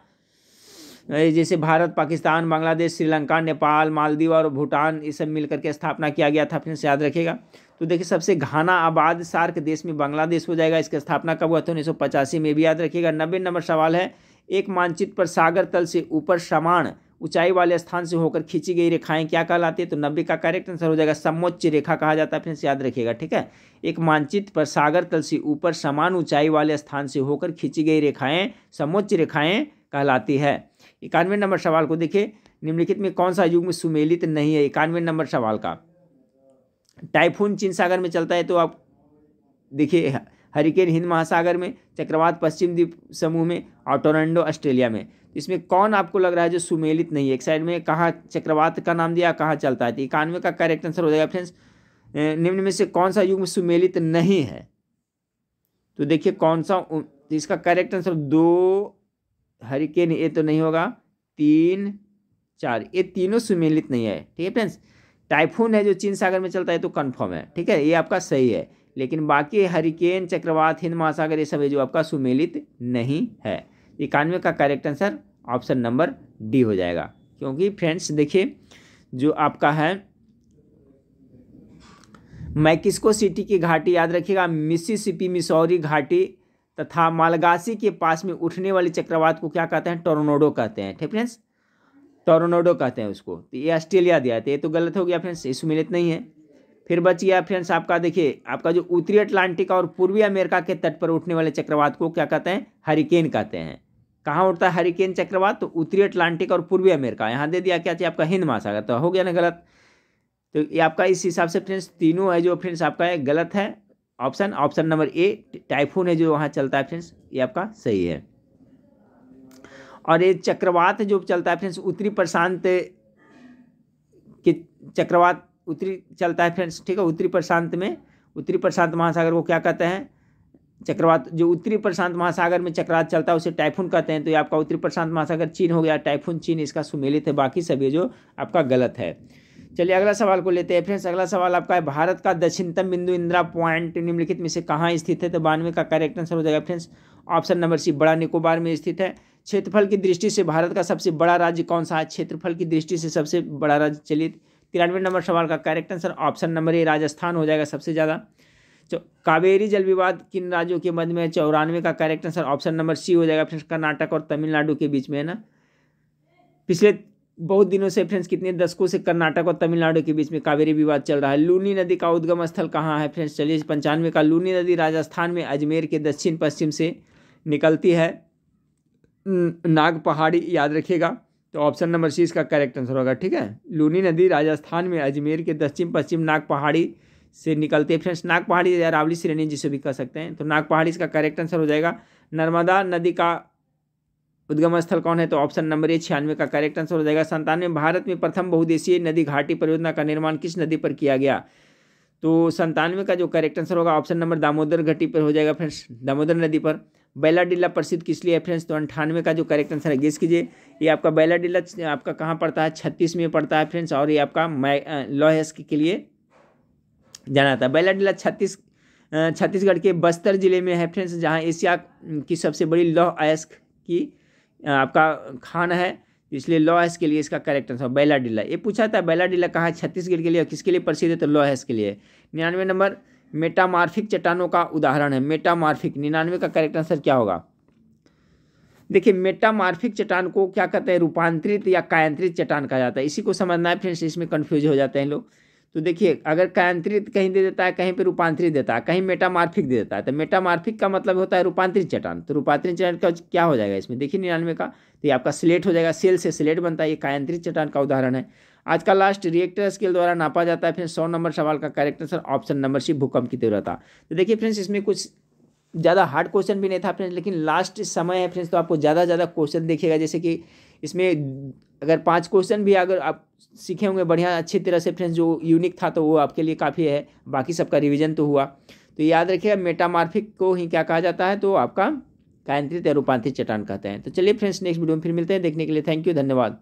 जैसे भारत पाकिस्तान बांग्लादेश श्रीलंका नेपाल मालदीव और भूटान ये सब मिल करके स्थापना किया गया था फ्रेंड्स याद रखिएगा तो देखिए सबसे घाना आबाद सार्क देश में बांग्लादेश हो जाएगा इसकी स्थापना कब हुआ था उन्नीस में भी याद रखिएगा नब्बे नंबर सवाल है एक मानचित्र पर सागर तल से ऊपर समान ऊंचाई वाले स्थान से होकर खींची गई रेखाएं क्या कहलाती है तो नब्बे का करेक्ट आंसर हो जाएगा समोच्च रेखा कहा जाता है फिर याद रखिएगा ठीक है एक मानचित्र पर सागर तल से ऊपर समान ऊंचाई वाले स्थान से होकर खींची गई रेखाएं समोच्च रेखाएं कहलाती है इक्यानवे नंबर सवाल को देखिए निम्नलिखित में कौन सा युग में सुमेलित नहीं है इक्यानवे नंबर सवाल का टाइफून चीन सागर में चलता है तो आप देखिए हरिकेन हिंद महासागर में चक्रवात पश्चिम द्वीप समूह में और टोरेंडो ऑस्ट्रेलिया में इसमें कौन आपको लग रहा है जो सुमेलित नहीं है एक साइड में कहाँ चक्रवात का नाम दिया कहाँ चलता है तो इक्यानवे का करेक्ट आंसर हो जाएगा फ्रेंड्स निम्न में से कौन सा युग्म सुमेलित नहीं है तो देखिए कौन सा तो इसका करेक्ट आंसर दो हरिकेन ये तो नहीं होगा तीन चार ये तीनों सुमेलित नहीं है ठीक है फ्रेंड्स टाइफून है जो चीन सागर में चलता है तो कन्फर्म है ठीक है ये आपका सही है लेकिन बाकी हरिकेन चक्रवात हिंद महासागर ये सब है जो आपका सुमेलित नहीं है इक्यानवे का correct answer option number D हो जाएगा क्योंकि फ्रेंड्स देखिए जो आपका है मैकिस्को सिटी की घाटी याद रखिएगा मिसिसिपी मिसौरी घाटी तथा मालगासी के पास में उठने वाले चक्रवात को क्या कहते हैं टोरोनोडो कहते हैं ठीक फ्रेंड्स टोरोनोडो कहते हैं उसको तो ये ऑस्ट्रेलिया दिया था तो ये तो गलत हो गया फ्रेंड्स ये सुमिलित नहीं है फिर बच गया फ्रेंड्स आपका देखिए आपका जो उत्तरी अटलांटिक और पूर्वी अमेरिका के तट पर उठने वाले चक्रवात को क्या कहते हैं हरिकेन कहते हैं कहाँ उठता है हरिकेन चक्रवात तो उत्तरी अटलांटिक और पूर्वी अमेरिका यहाँ दे दिया क्या चाहिए आपका हिंद महासागर तो हो गया ना गलत तो ये आपका इस हिसाब से फ्रेंड्स तीनों है जो फ्रेंड्स आपका गलत है option option number A typhoon है जो वहाँ चलता है फ्रेंड्स ये आपका सही है और ये चक्रवात जो चलता है फ्रेंड्स उत्तरी प्रशांत के चक्रवात उत्तरी चलता है फ्रेंड्स ठीक है उत्तरी प्रशांत में उत्तरी प्रशांत महासागर को क्या कहते हैं चक्रवात जो उत्तरी प्रशांत महासागर में चक्रवात चलता है उसे टाइफून कहते हैं तो ये आपका उत्तरी प्रशांत महासागर चीन हो गया टाइफून चीन इसका सुमेलित है बाकी सभी जो आपका गलत है चलिए अगला सवाल को लेते हैं फ्रेंड्स अगला सवाल आपका है भारत का दक्षिणतम बिंदु इंदिरा पॉइंट निम्नलिखित में से कहाँ स्थित है तो बानवे का करेक्ट आंसर हो जाएगा फ्रेंड्स ऑप्शन नंबर सी बड़ा निकोबार में स्थित है क्षेत्रफल की दृष्टि से भारत का सबसे बड़ा राज्य कौन सा है क्षेत्रफल की दृष्टि से सबसे बड़ा राज्य चलिए तिरानवे नंबर सवाल का correct answer option number A Rajasthan हो जाएगा सबसे ज़्यादा कावेरी जल विवाद किन राज्यों के मध्य में चौरानवे का correct answer option number C हो जाएगा फ्रेंड्स कर्नाटक और तमिलनाडु के बीच में है ना पिछले बहुत दिनों से फ्रेंड्स कितने दशकों से कर्नाटक और तमिलनाडु के बीच में कावेरी विवाद चल रहा है लूनी नदी का उद्गम स्थल कहाँ है फ्रेंड्स चलिए पंचानवे का लूनी नदी राजस्थान में अजमेर के दक्षिण पश्चिम से निकलती है नाग पहाड़ी याद रखिएगा तो ऑप्शन नंबर सी इसका करेक्ट आंसर होगा ठीक है लूनी नदी राजस्थान में अजमेर के दक्षिण पश्चिम नाग पहाड़ी से निकलती है फ्रेंड्स नाग पहाड़ी या रावली श्रेणी जिसे भी कह सकते हैं तो नाग पहाड़ी इसका करेक्ट आंसर हो जाएगा नर्मदा नदी का उद्गम स्थल कौन है तो ऑप्शन नंबर ए छियानवे का करेक्ट आंसर हो जाएगा संतानवे भारत में प्रथम बहुदेशीय नदी घाटी परियोजना का निर्माण किस नदी पर किया गया तो संतानवे का जो करेक्ट आंसर होगा ऑप्शन नंबर दामोदर घाटी पर हो जाएगा फ्रेंड्स दामोदर नदी पर बैला डिल्ला प्रसिद्ध किस लिए है फ्रेंड्स तो अंठानवे का जो करेक्ट आंसर है गेस कीजिए ये आपका बैला डिल्ला आपका कहाँ पड़ता है छत्तीस में पड़ता है फ्रेंड्स और ये आपका मै लॉ के लिए जाना जाता है डीला छत्तीस छत्तीसगढ़ के बस्तर जिले में है फ्रेंड्स जहाँ एशिया की सबसे बड़ी लौह अयस्क की आपका खान है इसलिए लॉ हैस के लिए इसका करेक्ट आंसर बैला डीला ये पूछा था बैला डीला कहाँ छत्तीसगढ़ के लिए और किसके लिए प्रसिद्ध है तो लॉ हैस के लिए निन्यानवे नंबर मेटामार्फिक चट्टानों का उदाहरण है मेटामार्फिक निन्यानवे का करेक्ट आंसर क्या होगा देखिए मेटामार्फिक चट्टान को क्या कहते हैं रूपांतरित या कायांत्रित चट्टान कहा जाता है इसी को समझना है फ्रेंड्स इसमें कन्फ्यूज हो जाते हैं लोग तो देखिए अगर कायांत्रित कहीं दे देता है कहीं पर रूपांतरित देता है कहीं मेटामार्फिक दे देता है तो मेटामार्फिक का मतलब होता है रूपांतरित चट्टान तो रूपांतरित चट्टान का क्या हो जाएगा इसमें देखिए निन्यानवे का तो ये आपका स्लेट हो जाएगा सेल से स्लेट बनता है ये कायांत्रित चट्टान का उदाहरण है आज का लास्ट रिएक्टर स्केल द्वारा नापा जाता है फिर सौ नंबर सवाल का correct answer option number C भूकंप की तीव्रता तो देखिए फ्रेंड्स इसमें कुछ ज़्यादा हार्ड क्वेश्चन भी नहीं था फ्रेंड्स लेकिन लास्ट समय है फ्रेंड्स तो आपको ज़्यादा ज़्यादा क्वेश्चन देखिएगा जैसे कि इसमें अगर पाँच क्वेश्चन भी अगर आप सीखे होंगे बढ़िया अच्छी तरह से फ्रेंड्स जो यूनिक था तो वो आपके लिए काफ़ी है बाकी सबका रिविजन तो हुआ तो याद रखिए मेटामार्फिक को ही क्या कहा जाता है तो आपका कायंत्रित या रूपांतरित चट्टान कहते हैं तो चलिए फ्रेंड्स नेक्स्ट वीडियो में फिर मिलते हैं देखने के लिए थैंक यू धन्यवाद